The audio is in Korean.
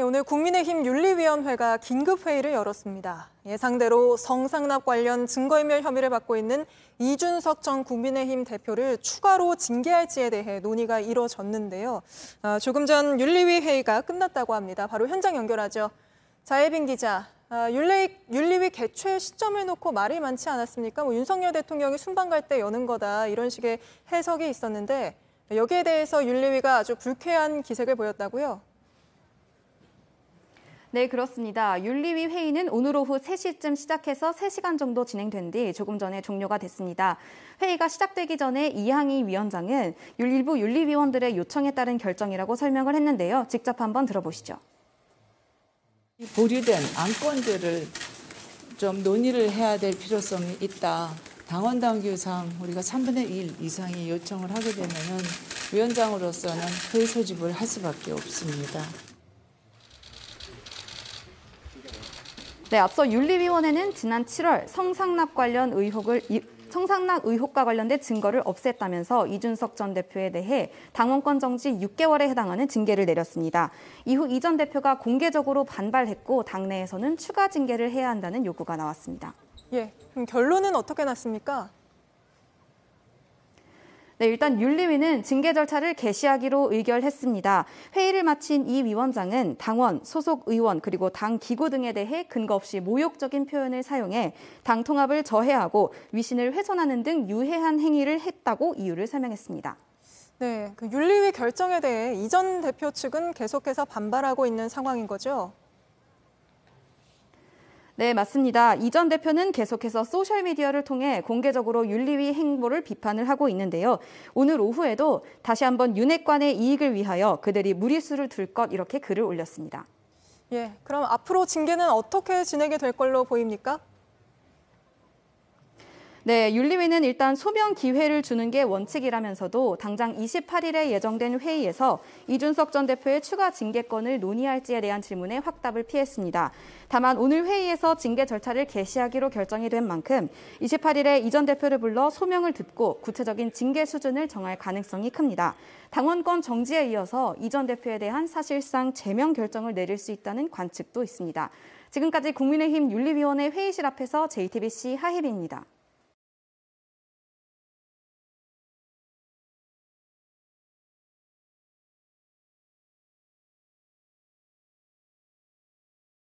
네, 오늘 국민의힘 윤리위원회가 긴급회의를 열었습니다. 예상대로 성상납 관련 증거인멸 혐의를 받고 있는 이준석 전 국민의힘 대표를 추가로 징계할지에 대해 논의가 이뤄졌는데요. 아, 조금 전 윤리위 회의가 끝났다고 합니다. 바로 현장 연결하죠. 자예빈 기자, 아, 윤리, 윤리위 개최 시점을 놓고 말이 많지 않았습니까? 뭐 윤석열 대통령이 순방 갈 때 여는 거다 이런 식의 해석이 있었는데 여기에 대해서 윤리위가 아주 불쾌한 기색을 보였다고요? 네, 그렇습니다. 윤리위 회의는 오늘 오후 3시쯤 시작해서 3시간 정도 진행된 뒤 조금 전에 종료가 됐습니다. 회의가 시작되기 전에 이항희 위원장은 일부 윤리위원들의 요청에 따른 결정이라고 설명을 했는데요. 직접 한번 들어보시죠. 보류된 안건들을 좀 논의를 해야 될 필요성이 있다. 당원 당규상 우리가 3분의 1이상이 요청을 하게 되면 위원장으로서는 회의 소집을 할 수밖에 없습니다. 네, 앞서 윤리위원회는 지난 7월 성상납 관련 의혹을 성상납 의혹과 관련된 증거를 없앴다면서 이준석 전 대표에 대해 당원권 정지 6개월에 해당하는 징계를 내렸습니다. 이후 이 전 대표가 공개적으로 반발했고 당내에서는 추가 징계를 해야 한다는 요구가 나왔습니다. 예, 그럼 결론은 어떻게 났습니까? 네, 일단 윤리위는 징계 절차를 개시하기로 의결했습니다. 회의를 마친 이 위원장은 당원, 소속 의원, 그리고 당 기구 등에 대해 근거 없이 모욕적인 표현을 사용해 당 통합을 저해하고 위신을 훼손하는 등 유해한 행위를 했다고 이유를 설명했습니다. 네, 그 윤리위 결정에 대해 이전 대표 측은 계속해서 반발하고 있는 상황인 거죠? 네, 맞습니다. 이 전 대표는 계속해서 소셜미디어를 통해 공개적으로 윤리위 행보를 비판을 하고 있는데요. 오늘 오후에도 다시 한번 윤핵관의 이익을 위하여 그들이 무리수를 둘 것 이렇게 글을 올렸습니다. 예, 그럼 앞으로 징계는 어떻게 진행이 될 걸로 보입니까? 네, 윤리위는 일단 소명 기회를 주는 게 원칙이라면서도 당장 28일에 예정된 회의에서 이준석 전 대표의 추가 징계권을 논의할지에 대한 질문에 확답을 피했습니다. 다만 오늘 회의에서 징계 절차를 개시하기로 결정이 된 만큼 28일에 이 전 대표를 불러 소명을 듣고 구체적인 징계 수준을 정할 가능성이 큽니다. 당원권 정지에 이어서 이 전 대표에 대한 사실상 제명 결정을 내릴 수 있다는 관측도 있습니다. 지금까지 국민의힘 윤리위원회 회의실 앞에서 JTBC 하혜빈입니다.